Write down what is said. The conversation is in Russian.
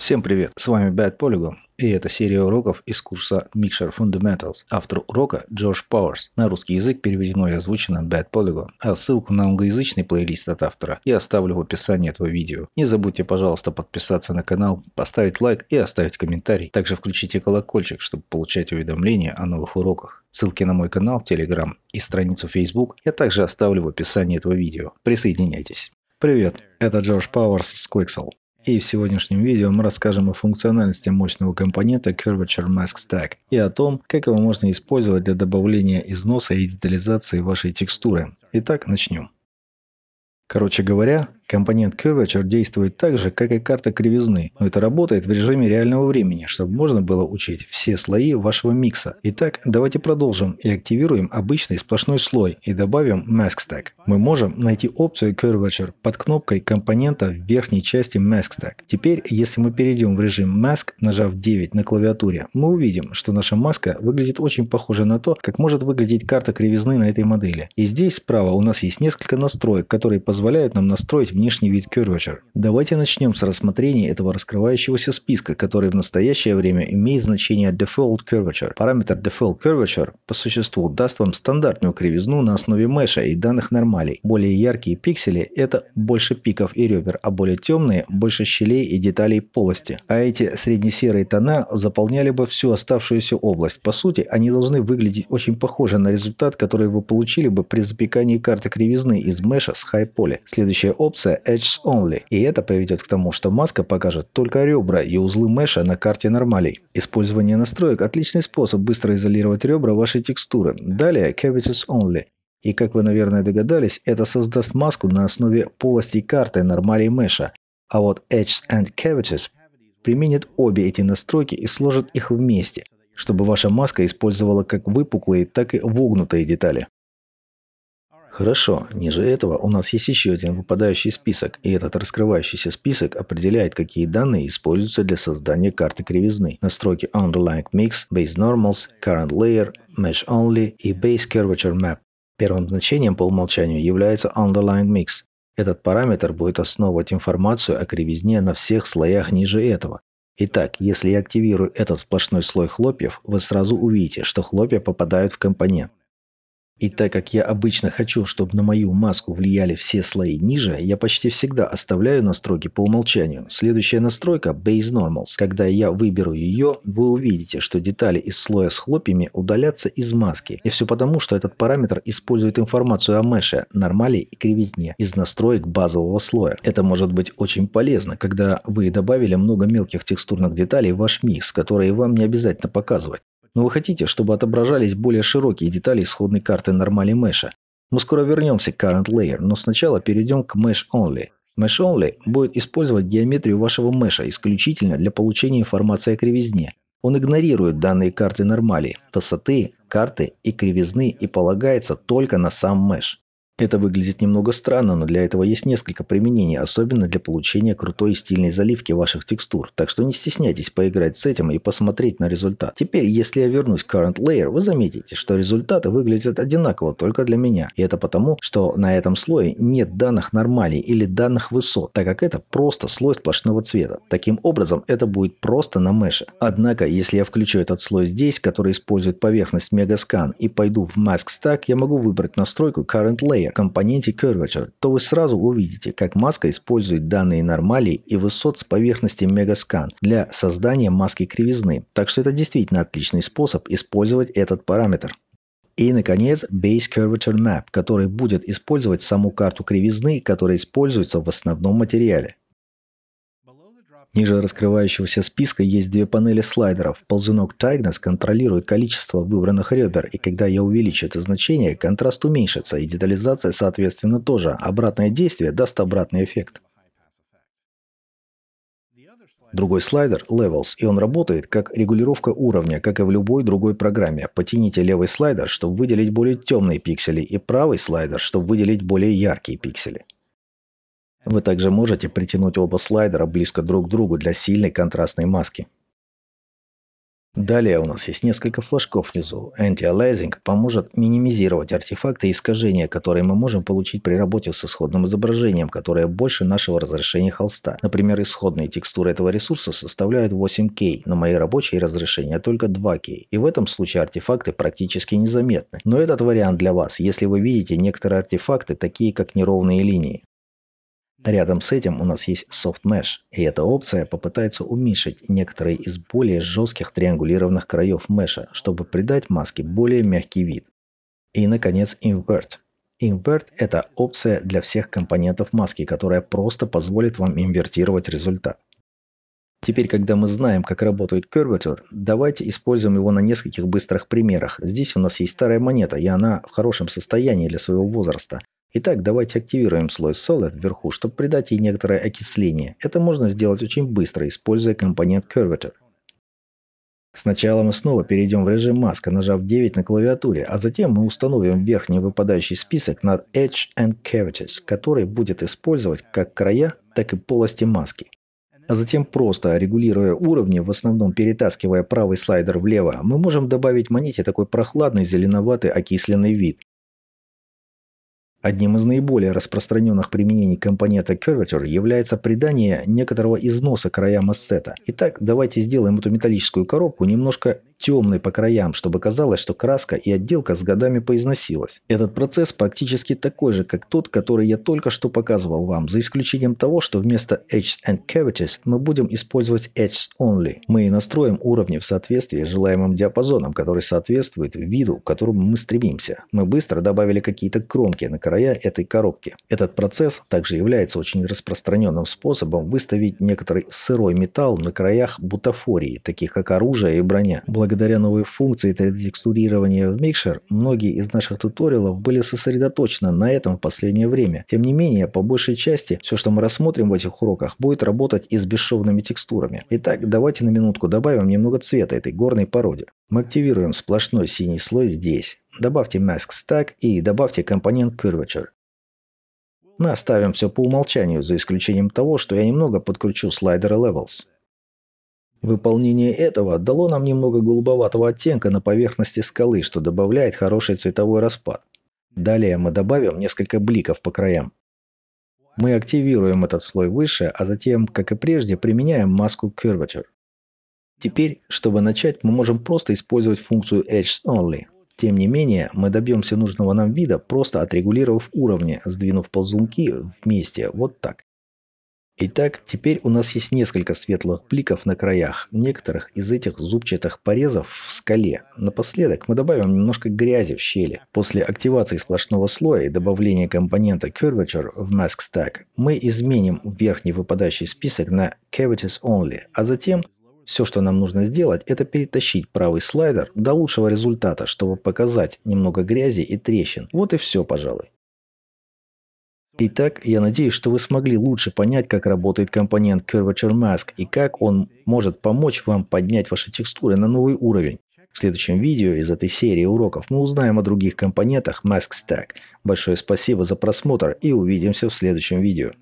Всем привет, с вами Bad Polygon, и это серия уроков из курса Mixer Fundamentals. Автор урока Джордж Пауэрс. На русский язык переведено и озвучено Bad Polygon, а ссылку на англоязычный плейлист от автора я оставлю в описании этого видео. Не забудьте, пожалуйста, подписаться на канал, поставить лайк и оставить комментарий. Также включите колокольчик, чтобы получать уведомления о новых уроках. Ссылки на мой канал, Telegram и страницу Facebook я также оставлю в описании этого видео. Присоединяйтесь. Привет, это Джордж Пауэрс из Quixel. И в сегодняшнем видео мы расскажем о функциональности мощного компонента Curvature Mask Stack и о том, как его можно использовать для добавления износа и детализации вашей текстуры. Итак, начнем. Короче говоря, Компонент Curvature действует так же, как и карта кривизны, но это работает в режиме реального времени, чтобы можно было учить все слои вашего микса. Итак, давайте продолжим и активируем обычный сплошной слой и добавим Mask Stack. Мы можем найти опцию Curvature под кнопкой компонента в верхней части Mask Stack. Теперь, если мы перейдем в режим Mask, нажав 9 на клавиатуре, мы увидим, что наша маска выглядит очень похоже на то, как может выглядеть карта кривизны на этой модели. И здесь справа у нас есть несколько настроек, которые позволяют нам настроить внешний вид curvature. Давайте начнем с рассмотрения этого раскрывающегося списка, который в настоящее время имеет значение default curvature. Параметр default curvature по существу даст вам стандартную кривизну на основе меша и данных нормалей. Более яркие пиксели – это больше пиков и ребер, а более темные – больше щелей и деталей полости. А эти среднесерые тона заполняли бы всю оставшуюся область. По сути, они должны выглядеть очень похоже на результат, который вы получили бы при запекании карты кривизны из меша с high poly. Следующая опция функция Edge Only, и это приведет к тому, что маска покажет только ребра и узлы меша на карте нормалей. Использование настроек – отличный способ быстро изолировать ребра вашей текстуры. Далее Cavities Only. И как вы, наверное, догадались, это создаст маску на основе полости карты нормалей меша. А вот Edge and Cavities применит обе эти настройки и сложит их вместе, чтобы ваша маска использовала как выпуклые, так и вогнутые детали. Хорошо, ниже этого у нас есть еще один выпадающий список, и этот раскрывающийся список определяет, какие данные используются для создания карты кривизны. Настройки Underlying Mix, Base Normals, Current Layer, Mesh Only и Base Curvature Map. Первым значением по умолчанию является Underlying Mix. Этот параметр будет основывать информацию о кривизне на всех слоях ниже этого, Итак, если я активирую этот сплошной слой хлопьев, вы сразу увидите, что хлопья попадают в компонент. И так как я обычно хочу, чтобы на мою маску влияли все слои ниже, я почти всегда оставляю настройки по умолчанию. Следующая настройка Base Normals. Когда я выберу ее, вы увидите, что детали из слоя с хлопьями удалятся из маски. И все потому, что этот параметр использует информацию о меше, нормали и кривизне из настроек базового слоя. Это может быть очень полезно, когда вы добавили много мелких текстурных деталей в ваш микс, которые вам не обязательно показывать но вы хотите, чтобы отображались более широкие детали исходной карты нормали Mesh. Мы скоро вернемся к Current Layer, но сначала перейдем к Mesh Only. Mesh Only будет использовать геометрию вашего меша исключительно для получения информации о кривизне. Он игнорирует данные карты нормали, высоты, карты и кривизны и полагается только на сам меш. Это выглядит немного странно, но для этого есть несколько применений, особенно для получения крутой и стильной заливки ваших текстур. Так что не стесняйтесь поиграть с этим и посмотреть на результат. Теперь, если я вернусь к Current Layer, вы заметите, что результаты выглядят одинаково только для меня. И это потому, что на этом слое нет данных нормалей или данных высот, так как это просто слой сплошного цвета. Таким образом, это будет просто на меше. Однако, если я включу этот слой здесь, который использует поверхность Megascan, и пойду в Mask Stack, я могу выбрать настройку Current Layer, компоненте curvature, то вы сразу увидите, как маска использует данные нормалей и высот с поверхности Megascan для создания маски кривизны. Так что это действительно отличный способ использовать этот параметр. И, наконец, Base Curvature Map, который будет использовать саму карту кривизны, которая используется в основном материале. Ниже раскрывающегося списка есть две панели слайдеров. Ползунок Tightness контролирует количество выбранных ребер, и когда я увеличу это значение, контраст уменьшится, и детализация соответственно тоже. Обратное действие даст обратный эффект. Другой слайдер – Levels, и он работает как регулировка уровня, как и в любой другой программе. Потяните левый слайдер, чтобы выделить более темные пиксели, и правый слайдер, чтобы выделить более яркие пиксели. Вы также можете притянуть оба слайдера близко друг к другу для сильной контрастной маски. Далее у нас есть несколько флажков внизу. Anti-aliasing поможет минимизировать артефакты и искажения, которые мы можем получить при работе с исходным изображением, которое больше нашего разрешения холста. Например, исходные текстуры этого ресурса составляют 8К, но мои рабочие разрешения только 2К. И в этом случае артефакты практически незаметны. Но этот вариант для вас, если вы видите некоторые артефакты, такие как неровные линии. Рядом с этим у нас есть Soft Mesh, и эта опция попытается уменьшить некоторые из более жестких триангулированных краев меша, чтобы придать маске более мягкий вид. И, наконец, Invert. Invert – это опция для всех компонентов маски, которая просто позволит вам инвертировать результат. Теперь, когда мы знаем, как работает Curvature, давайте используем его на нескольких быстрых примерах. Здесь у нас есть старая монета, и она в хорошем состоянии для своего возраста – Итак, давайте активируем слой Solid вверху, чтобы придать ей некоторое окисление. Это можно сделать очень быстро, используя компонент Curvature. Сначала мы снова перейдем в режим маска, нажав 9 на клавиатуре, а затем мы установим верхний выпадающий список над Edge and Cavities, который будет использовать как края, так и полости маски. А затем просто регулируя уровни, в основном перетаскивая правый слайдер влево, мы можем добавить монете такой прохладный зеленоватый окисленный вид, Одним из наиболее распространенных применений компонента curvature является придание некоторого износа краям ассета. Итак, давайте сделаем эту металлическую коробку немножко темный по краям, чтобы казалось, что краска и отделка с годами поизносилась. Этот процесс практически такой же, как тот, который я только что показывал вам, за исключением того, что вместо Edge and Cavities мы будем использовать Edge Only. Мы настроим уровни в соответствии с желаемым диапазоном, который соответствует виду, к которому мы стремимся. Мы быстро добавили какие-то кромки на края этой коробки. Этот процесс также является очень распространенным способом выставить некоторый сырой металл на краях бутафории, таких как оружие и броня. Благодаря благодаря новой функции 3D-текстурирования в Mixer, многие из наших туториалов были сосредоточены на этом в последнее время. Тем не менее, по большей части, все, что мы рассмотрим в этих уроках, будет работать и с бесшовными текстурами. Итак, давайте на минутку добавим немного цвета этой горной породе. Мы активируем сплошной синий слой здесь. Добавьте Mask Stack и добавьте компонент Curvature. Мы оставим все по умолчанию, за исключением того, что я немного подкручу слайдеры Levels. Выполнение этого дало нам немного голубоватого оттенка на поверхности скалы, что добавляет хороший цветовой распад. Далее мы добавим несколько бликов по краям. Мы активируем этот слой выше, а затем, как и прежде, применяем маску Curvature. Теперь, чтобы начать, мы можем просто использовать функцию Edge Only. Тем не менее, мы добьемся нужного нам вида, просто отрегулировав уровни, сдвинув ползунки вместе, вот так. Итак, теперь у нас есть несколько светлых бликов на краях некоторых из этих зубчатых порезов в скале. Напоследок мы добавим немножко грязи в щели. После активации сплошного слоя и добавления компонента Curvature в Mask Stack мы изменим верхний выпадающий список на Cavities Only, а затем все, что нам нужно сделать, это перетащить правый слайдер до лучшего результата, чтобы показать немного грязи и трещин. Вот и все, пожалуй. Итак, я надеюсь, что вы смогли лучше понять, как работает компонент Curvature Mask и как он может помочь вам поднять ваши текстуры на новый уровень. В следующем видео из этой серии уроков мы узнаем о других компонентах Mask Stack. Большое спасибо за просмотр и увидимся в следующем видео.